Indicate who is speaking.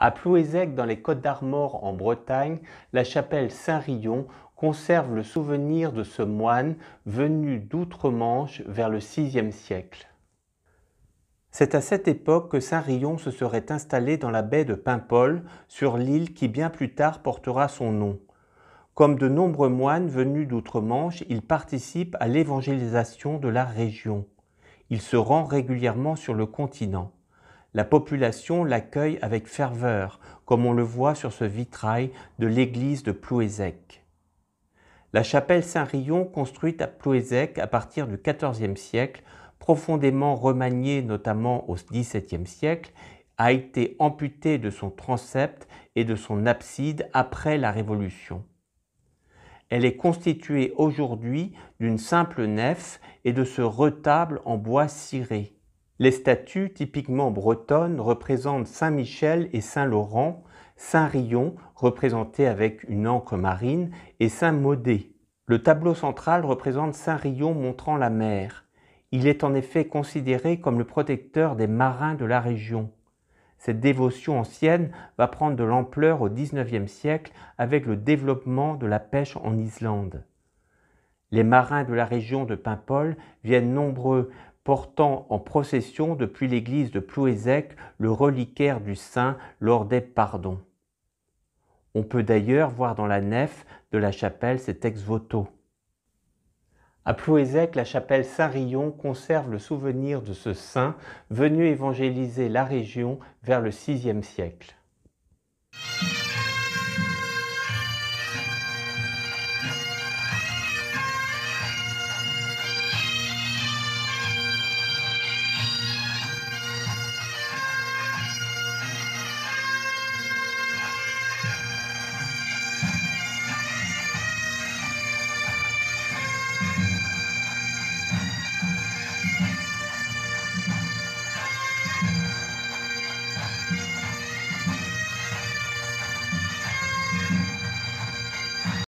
Speaker 1: À Plouézec, dans les Côtes d'Armor en Bretagne, la chapelle Saint-Rion conserve le souvenir de ce moine venu d'outre-Manche vers le VIe siècle. C'est à cette époque que Saint-Rion se serait installé dans la baie de Paimpol, sur l'île qui bien plus tard portera son nom. Comme de nombreux moines venus d'outre-Manche, il participe à l'évangélisation de la région. Il se rend régulièrement sur le continent. La population l'accueille avec ferveur, comme on le voit sur ce vitrail de l'église de Plouézec. La chapelle Saint-Rion, construite à Plouézec à partir du XIVe siècle, profondément remaniée notamment au XVIIe siècle, a été amputée de son transept et de son abside après la Révolution. Elle est constituée aujourd'hui d'une simple nef et de ce retable en bois ciré. Les statues typiquement bretonnes représentent Saint Michel et Saint Laurent, Saint Rion représenté avec une encre marine et Saint Modé. Le tableau central représente Saint Rion montrant la mer. Il est en effet considéré comme le protecteur des marins de la région. Cette dévotion ancienne va prendre de l'ampleur au XIXe siècle avec le développement de la pêche en Islande. Les marins de la région de Paimpol viennent nombreux portant en procession depuis l'église de Plouézec le reliquaire du saint lors des pardons. On peut d'ailleurs voir dans la nef de la chapelle cet ex-voto. À Plouézec, la chapelle Saint-Rion conserve le souvenir de ce saint venu évangéliser la région vers le VIe siècle.